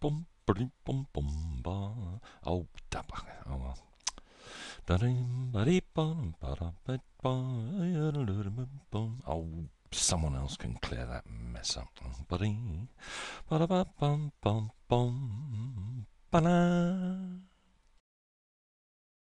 bum, bum, bum, bum, ba. Oh, da, oh well. Oh, someone else can clear that mess up. ba da bum bum bum ba